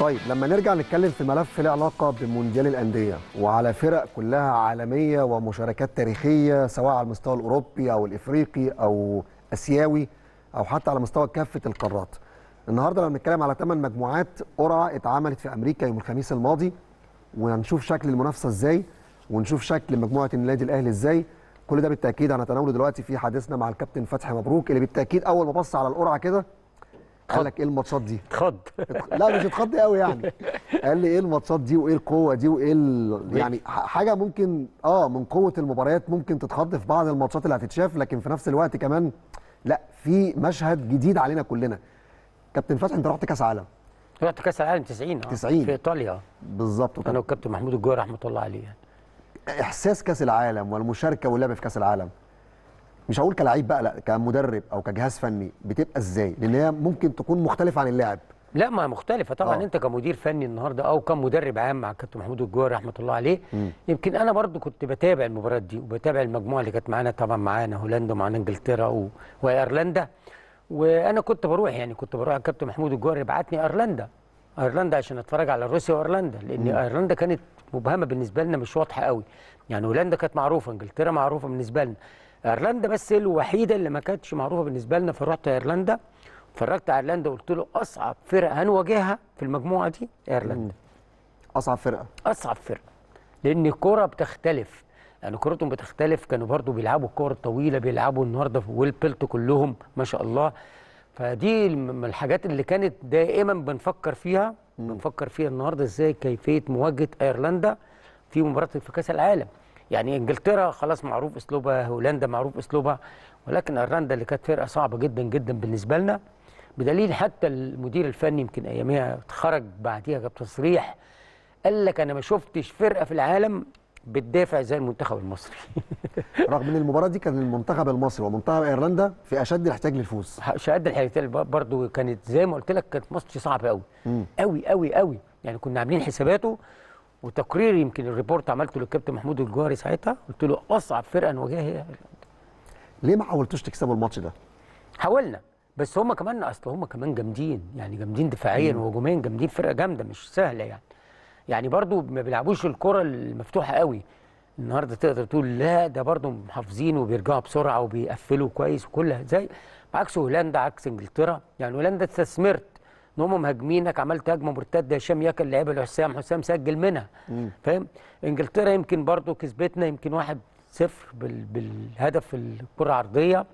طيب لما نرجع نتكلم في ملف له علاقه بمونديال الانديه وعلى فرق كلها عالميه ومشاركات تاريخيه سواء على المستوى الاوروبي او الافريقي او اسيوي او حتى على مستوى كافه القارات. النهارده لما بنتكلم على ثمان مجموعات قرعه اتعملت في امريكا يوم الخميس الماضي وهنشوف شكل المنافسه ازاي ونشوف شكل مجموعه النادي الاهلي ازاي كل ده بالتاكيد هنتناوله دلوقتي في حديثنا مع الكابتن فتحي مبروك اللي بالتاكيد اول ما بص على القرعه كده قال لك ايه الماتشات دي اتخض لا مش اتخض قوي يعني قال لي ايه الماتشات دي وايه القوه دي وايه ال... يعني حاجه ممكن اه من قوه المباريات ممكن تتخض في بعض الماتشات اللي هتتشاف لكن في نفس الوقت كمان لا في مشهد جديد علينا كلنا كابتن فتحي انت رحت كاس عالم رحت كاس العالم 90 اه 90 في ايطاليا بالظبط انا والكابتن محمود الجوهري رحمه الله عليه احساس كاس العالم والمشاركه واللعب في كاس العالم مش هقول كلاعب بقى لا كمدرب او كجهاز فني بتبقى ازاي لان هي ممكن تكون مختلفه عن اللاعب لا ما مختلفه طبعا أوه. انت كمدير فني النهارده او كمدرب عام مع الكابتن محمود الجوهري رحمه الله عليه م. يمكن انا برضو كنت بتابع المباريات دي وبتابع المجموعه اللي كانت معانا طبعا معانا هولندا ومعانا انجلترا و... وايرلندا وانا كنت بروح يعني كنت بروح الكابتن محمود الجوهري بعتني ايرلندا ايرلندا عشان اتفرج على روسيا وايرلندا لان ايرلندا كانت مبهمه بالنسبه لنا مش واضحه قوي يعني هولندا كانت معروفه انجلترا معروفه بالنسبه لنا ايرلندا بس الوحيده اللي ما كانتش معروفه بالنسبه لنا فرحت ايرلندا اتفرجت على ايرلندا وقلت له اصعب فرقه هنواجهها في المجموعه دي ايرلندا اصعب فرقه اصعب فرقه لان الكوره بتختلف يعني كورتهم بتختلف كانوا برضو بيلعبوا الكور الطويله بيلعبوا النهارده في ويل بيلت كلهم ما شاء الله فدي من الحاجات اللي كانت دائما بنفكر فيها م. بنفكر فيها النهارده ازاي كيفيه مواجهه ايرلندا في مباراه في كاس العالم يعني انجلترا خلاص معروف اسلوبها هولندا معروف اسلوبها ولكن ايرلندا اللي كانت فرقه صعبه جدا جدا بالنسبه لنا بدليل حتى المدير الفني يمكن اياميها اتخرج بعديها جاب تصريح قال لك انا ما شفتش فرقه في العالم بتدافع زي المنتخب المصري رغم ان المباراه دي كان المنتخب المصري ومنتخب ايرلندا في اشد الاحتياج للفوز اشد الاحتياج برضو كانت زي ما قلت لك كانت ماتش صعب قوي قوي قوي قوي يعني كنا عاملين حساباته وتقرير يمكن الريبورت عملته للكابتن محمود الجوهري ساعتها قلت له اصعب فرقه نواجهها هي ايرلندا ليه ما حاولتوش تكسبوا الماتش ده؟ حاولنا بس هم كمان اصل هم كمان جامدين يعني جامدين دفاعيا وهجوميا جامدين فرقه جامده مش سهله يعني يعني برضو ما بيلعبوش الكره المفتوحه قوي النهارده تقدر تقول لا ده برضو محافظين وبيرجعوا بسرعه وبيقفلوا كويس وكل زي عكس هولندا عكس انجلترا يعني هولندا استثمرت ان هم مهاجمينك عملت هجمه مرتده هشام ياكل لعيبه لحسام حسام سجل منها فاهم انجلترا يمكن برضو كسبتنا يمكن واحد صفر بال... بالهدف الكره عرضيه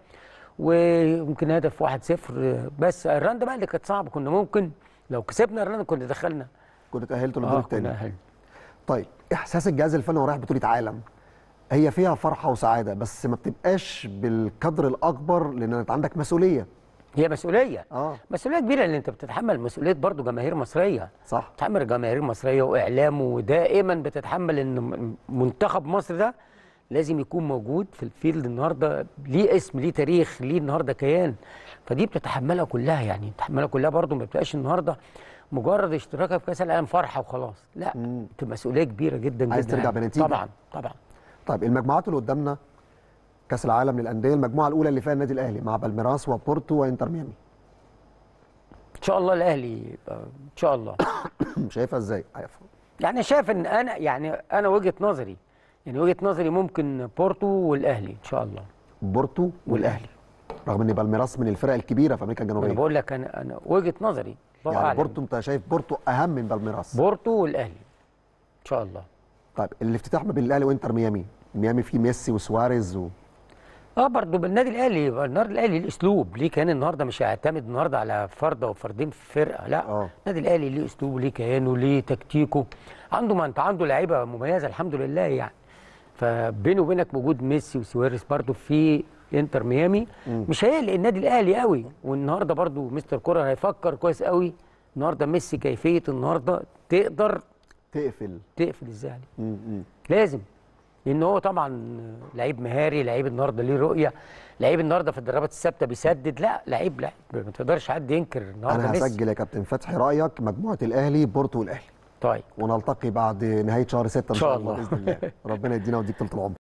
ويمكن هدف واحد صفر بس ايرلندا بقى اللي كانت صعبه كنا ممكن لو كسبنا ايرلندا كنا دخلنا كنت تأهلتوا للدور آه الثاني طيب احساس الجهاز الفني ورايح بطوله عالم هي فيها فرحه وسعاده بس ما بتبقاش بالقدر الاكبر لان انت عندك مسؤوليه هي مسؤوليه آه. مسؤوليه كبيره لان انت بتتحمل مسؤوليه برضو جماهير مصريه صح بتتحمل جماهير مصريه واعلام ودائما بتتحمل ان منتخب مصر ده لازم يكون موجود في الفيلد النهارده ليه اسم ليه تاريخ ليه النهارده كيان فدي بتتحملها كلها يعني بتتحملها كلها برضه ما بتبقاش النهارده مجرد اشتراكها في كاس العالم فرحه وخلاص لا بتبقى مسؤوليه كبيره جدا عايز جدا عايز ترجع يعني. بنتيجه طبعا طبعا طيب المجموعات اللي قدامنا كاس العالم للانديه المجموعه الاولى اللي فيها النادي الاهلي مع بالميراس وبورتو وانتر ميامي ان شاء الله الاهلي ان شاء الله شايفها ازاي يعني شايف ان انا يعني انا وجهه نظري يعني وجهه نظري ممكن بورتو والاهلي ان شاء الله بورتو والاهلي رغم ان بالميراس من الفرق الكبيره في امريكا الجنوبيه انا بقول لك انا انا وجهه نظري يعني أعلم. بورتو انت شايف بورتو اهم من بالميراس بورتو والاهلي ان شاء الله طيب الافتتاح ما بين الاهلي وانتر ميامي ميامي فيه ميسي وسواريز و... اه برضه بالنادي الاهلي النهارده الاهلي الاسلوب ليه كيان النهارده مش هيعتمد النهارده على فرد او فردين في فرقه لا أوه. النادي الاهلي ليه اسلوبه ليه كيانه ليه تكتيكه عنده ما انت عنده لعيبه مميزه الحمد لله يعني فبينه وبينك وجود ميسي وسواريز برضو في انتر ميامي مش هيقلق النادي الاهلي قوي والنهارده برضو مستر كولر هيفكر كويس قوي النهارده ميسي كيفيه النهارده تقدر تقفل تقفل الزهلي لازم لان هو طبعا لعيب مهاري لعيب النهارده ليه رؤيه لعيب النهارده في الضربات الثابته بيسدد لا لعيب لعيب ما تقدرش حد ينكر النهارده انا هسجل يا كابتن فتحي رايك مجموعه الاهلي بورتو والاهلي طيب ونلتقي بعد نهايه شهر 6 ان شاء الله باذن الله ربنا يدينا ويديك طول العمر